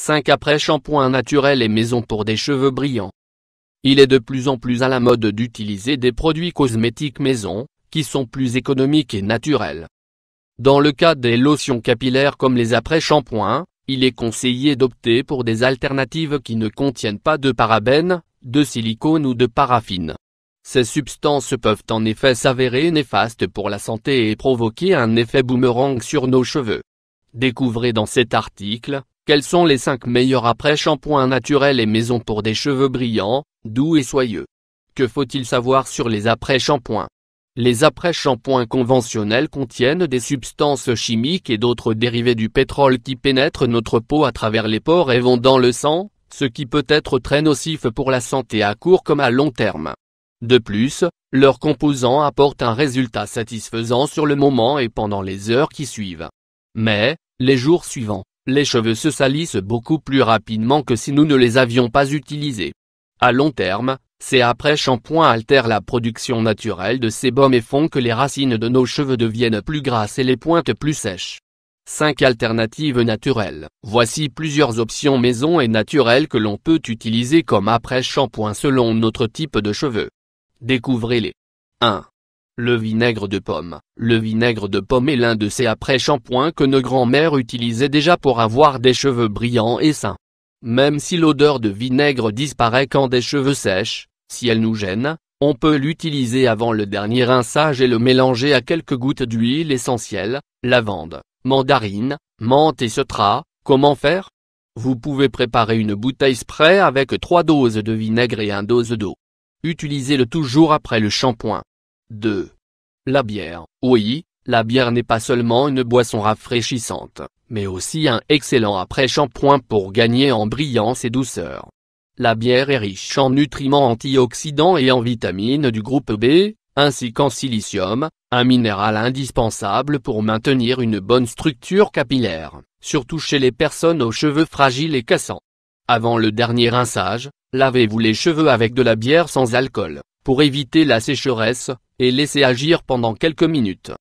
5 après shampoing naturel et maison pour des cheveux brillants. Il est de plus en plus à la mode d'utiliser des produits cosmétiques maison, qui sont plus économiques et naturels. Dans le cas des lotions capillaires comme les après-shampoings, il est conseillé d'opter pour des alternatives qui ne contiennent pas de parabènes, de silicone ou de paraffine. Ces substances peuvent en effet s'avérer néfastes pour la santé et provoquer un effet boomerang sur nos cheveux. Découvrez dans cet article, quels sont les 5 meilleurs après-shampoings naturels et maisons pour des cheveux brillants, doux et soyeux Que faut-il savoir sur les après-shampoings Les après-shampoings conventionnels contiennent des substances chimiques et d'autres dérivés du pétrole qui pénètrent notre peau à travers les pores et vont dans le sang, ce qui peut être très nocif pour la santé à court comme à long terme. De plus, leurs composants apportent un résultat satisfaisant sur le moment et pendant les heures qui suivent. Mais, les jours suivants, les cheveux se salissent beaucoup plus rapidement que si nous ne les avions pas utilisés. À long terme, ces après-shampoings altèrent la production naturelle de sébum et font que les racines de nos cheveux deviennent plus grasses et les pointes plus sèches. 5 alternatives naturelles. Voici plusieurs options maison et naturelles que l'on peut utiliser comme après-shampoing selon notre type de cheveux. Découvrez-les. 1. Le vinaigre de pomme. Le vinaigre de pomme est l'un de ces après-shampoings que nos grands-mères utilisaient déjà pour avoir des cheveux brillants et sains. Même si l'odeur de vinaigre disparaît quand des cheveux sèchent, si elle nous gêne, on peut l'utiliser avant le dernier rinçage et le mélanger à quelques gouttes d'huile essentielle, lavande, mandarine, menthe et cetra. Comment faire Vous pouvez préparer une bouteille spray avec trois doses de vinaigre et 1 dose d'eau. Utilisez-le toujours après le shampoing. 2. La bière. Oui, la bière n'est pas seulement une boisson rafraîchissante, mais aussi un excellent après-shampoing pour gagner en brillance et douceur. La bière est riche en nutriments antioxydants et en vitamines du groupe B, ainsi qu'en silicium, un minéral indispensable pour maintenir une bonne structure capillaire, surtout chez les personnes aux cheveux fragiles et cassants. Avant le dernier rinçage, lavez-vous les cheveux avec de la bière sans alcool pour éviter la sécheresse, et laisser agir pendant quelques minutes.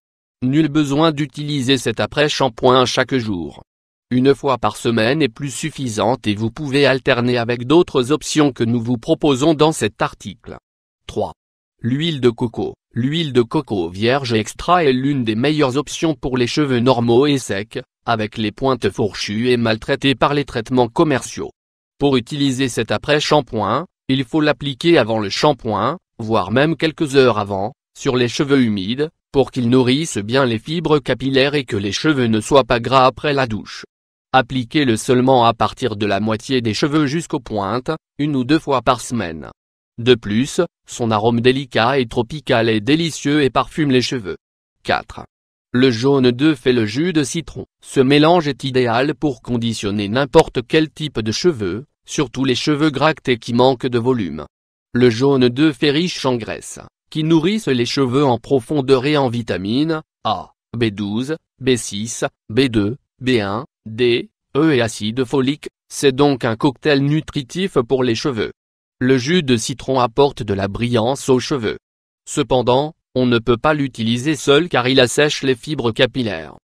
Nul besoin d'utiliser cet après-shampoing chaque jour. Une fois par semaine est plus suffisante et vous pouvez alterner avec d'autres options que nous vous proposons dans cet article. 3. L'huile de coco. L'huile de coco vierge extra est l'une des meilleures options pour les cheveux normaux et secs, avec les pointes fourchues et maltraitées par les traitements commerciaux. Pour utiliser cet après-shampoing, il faut l'appliquer avant le shampoing, voire même quelques heures avant, sur les cheveux humides, pour qu'ils nourrissent bien les fibres capillaires et que les cheveux ne soient pas gras après la douche. Appliquez-le seulement à partir de la moitié des cheveux jusqu'aux pointes, une ou deux fois par semaine. De plus, son arôme délicat et tropical est délicieux et parfume les cheveux. 4. Le jaune d'œuf fait le jus de citron. Ce mélange est idéal pour conditionner n'importe quel type de cheveux, surtout les cheveux gractés qui manquent de volume le jaune d'œuf est riche en graisse, qui nourrissent les cheveux en profondeur et en vitamines A, B12, B6, B2, B1, D, E et acide folique, c'est donc un cocktail nutritif pour les cheveux. Le jus de citron apporte de la brillance aux cheveux. Cependant, on ne peut pas l'utiliser seul car il assèche les fibres capillaires.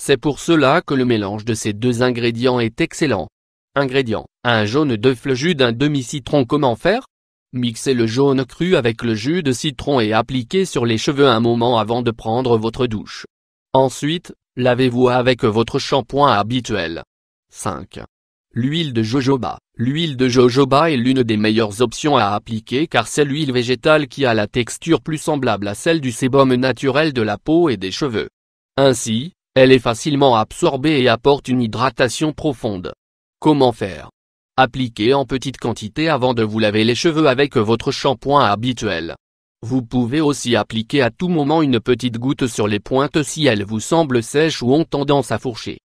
C'est pour cela que le mélange de ces deux ingrédients est excellent. Ingrédients. Un jaune d'œuf, le jus d'un demi-citron. Comment faire Mixez le jaune cru avec le jus de citron et appliquez sur les cheveux un moment avant de prendre votre douche. Ensuite, lavez-vous avec votre shampoing habituel. 5. L'huile de jojoba. L'huile de jojoba est l'une des meilleures options à appliquer car c'est l'huile végétale qui a la texture plus semblable à celle du sébum naturel de la peau et des cheveux. Ainsi, elle est facilement absorbée et apporte une hydratation profonde. Comment faire Appliquez en petite quantité avant de vous laver les cheveux avec votre shampoing habituel. Vous pouvez aussi appliquer à tout moment une petite goutte sur les pointes si elles vous semblent sèches ou ont tendance à fourcher.